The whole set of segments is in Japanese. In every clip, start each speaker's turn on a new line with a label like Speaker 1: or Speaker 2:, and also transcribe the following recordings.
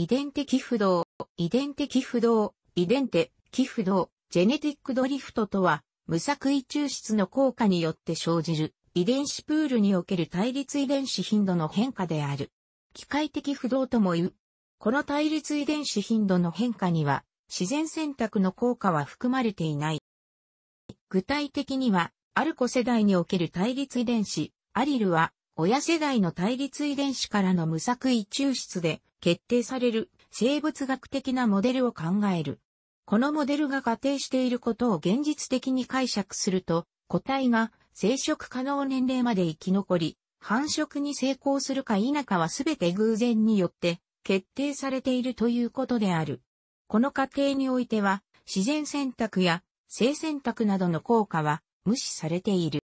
Speaker 1: 遺伝的不動、遺伝的不動、遺伝的不動、ジェネティックドリフトとは、無作為抽出の効果によって生じる遺伝子プールにおける対立遺伝子頻度の変化である。機械的不動とも言う。この対立遺伝子頻度の変化には、自然選択の効果は含まれていない。具体的には、アルコ世代における対立遺伝子、アリルは、親世代の対立遺伝子からの無作為抽出で決定される生物学的なモデルを考える。このモデルが仮定していることを現実的に解釈すると、個体が生殖可能年齢まで生き残り、繁殖に成功するか否かは全て偶然によって決定されているということである。この過程においては、自然選択や性選択などの効果は無視されている。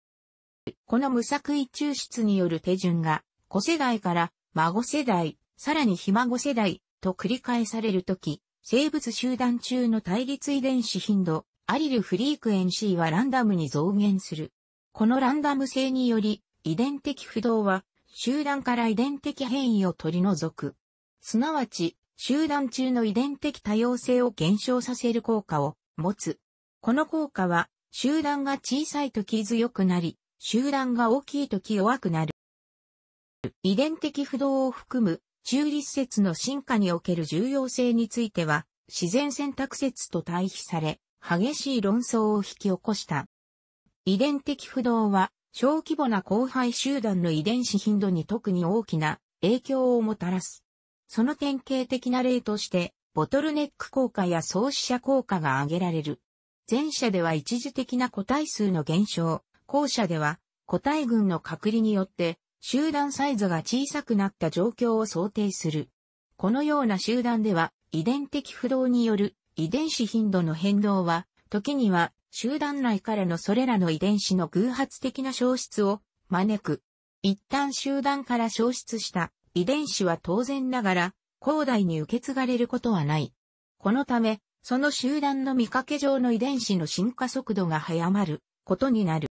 Speaker 1: この無作為抽出による手順が、子世代から孫世代、さらにひ孫世代と繰り返されるとき、生物集団中の対立遺伝子頻度、アリルフリークエンシーはランダムに増減する。このランダム性により、遺伝的不動は、集団から遺伝的変異を取り除く。すなわち、集団中の遺伝的多様性を減少させる効果を持つ。この効果は、集団が小さいと傷良くなり、集団が大きい時弱くなる。遺伝的不動を含む中立説の進化における重要性については、自然選択説と対比され、激しい論争を引き起こした。遺伝的不動は、小規模な後輩集団の遺伝子頻度に特に大きな影響をもたらす。その典型的な例として、ボトルネック効果や創始者効果が挙げられる。前者では一時的な個体数の減少、後者では、個体群の隔離によって、集団サイズが小さくなった状況を想定する。このような集団では、遺伝的不動による遺伝子頻度の変動は、時には集団内からのそれらの遺伝子の偶発的な消失を招く。一旦集団から消失した遺伝子は当然ながら、後代に受け継がれることはない。このため、その集団の見かけ上の遺伝子の進化速度が早まることになる。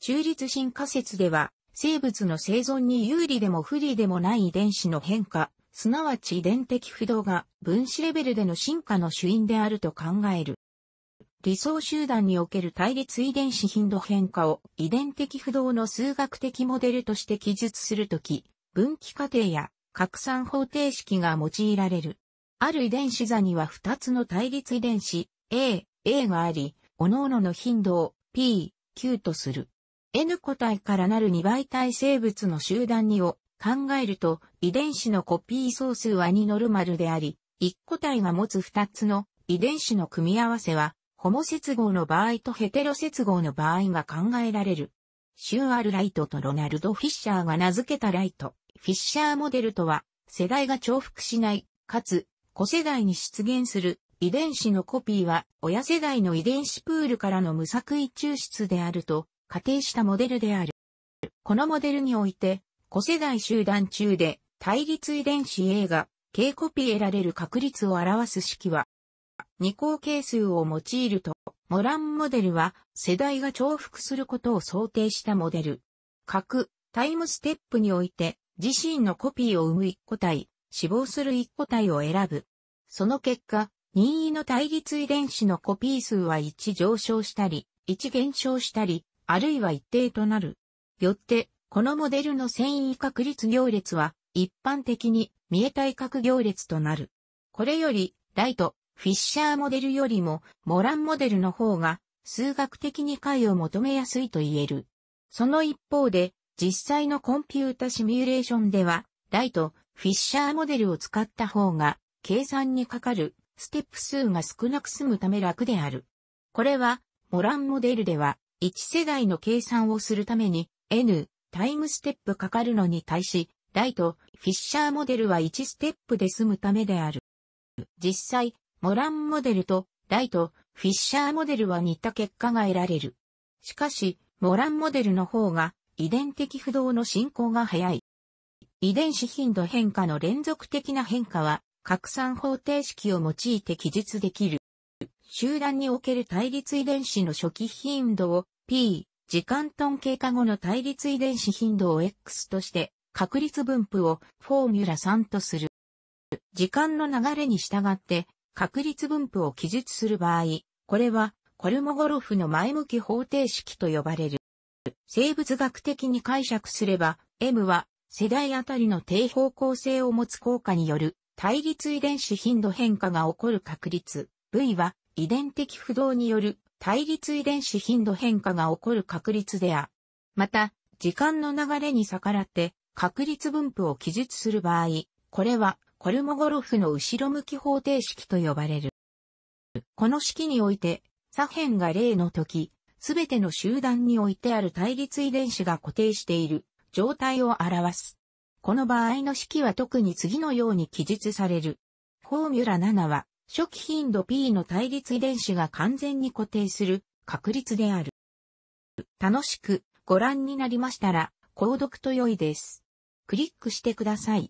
Speaker 1: 中立進化説では、生物の生存に有利でも不利でもない遺伝子の変化、すなわち遺伝的不動が分子レベルでの進化の主因であると考える。理想集団における対立遺伝子頻度変化を遺伝的不動の数学的モデルとして記述するとき、分岐過程や拡散方程式が用いられる。ある遺伝子座には2つの対立遺伝子 A、A があり、各々の頻度を P、Q とする。N 個体からなる2倍体生物の集団2を考えると、遺伝子のコピー総数は2ノルマルであり、1個体が持つ2つの遺伝子の組み合わせは、ホモ接合の場合とヘテロ接合の場合が考えられる。シューアル・ライトとロナルド・フィッシャーが名付けたライト、フィッシャーモデルとは、世代が重複しない、かつ、子世代に出現する遺伝子のコピーは、親世代の遺伝子プールからの無作為抽出であると仮定したモデルである。このモデルにおいて、子世代集団中で対立遺伝子 A が K コピー得られる確率を表す式は、二項係数を用いると、モランモデルは世代が重複することを想定したモデル。各タイムステップにおいて自身のコピーを生む一個体、死亡する一個体を選ぶ。その結果、任意の対立遺伝子のコピー数は1上昇したり、1減少したり、あるいは一定となる。よって、このモデルの繊維確率行列は、一般的に、見え体角行列となる。これより、ライト、フィッシャーモデルよりも、モランモデルの方が、数学的に解を求めやすいと言える。その一方で、実際のコンピュータシミュレーションでは、ライト、フィッシャーモデルを使った方が、計算にかかる、ステップ数が少なく済むため楽である。これは、モランモデルでは、1世代の計算をするために N タイムステップかかるのに対し、ライト、フィッシャーモデルは1ステップで済むためである。実際、モランモデルとライト、フィッシャーモデルは似た結果が得られる。しかし、モランモデルの方が遺伝的不動の進行が早い。遺伝子頻度変化の連続的な変化は拡散方程式を用いて記述できる。集団における対立遺伝子の初期頻度を P、時間トン経過後の対立遺伝子頻度を X として、確率分布をフォーミュラ3とする。時間の流れに従って、確率分布を記述する場合、これは、コルモゴロフの前向き方程式と呼ばれる。生物学的に解釈すれば、M は世代あたりの低方向性を持つ効果による対立遺伝子頻度変化が起こる確率、V は遺伝的不動による対立遺伝子頻度変化が起こる確率であ。また、時間の流れに逆らって確率分布を記述する場合、これはコルモゴロフの後ろ向き方程式と呼ばれる。この式において、左辺が0の時、すべての集団においてある対立遺伝子が固定している状態を表す。この場合の式は特に次のように記述される。フォーミュラ7は初期頻度 P の対立遺伝子が完全に固定する確率である。楽しくご覧になりましたら、購読と良いです。クリックしてください。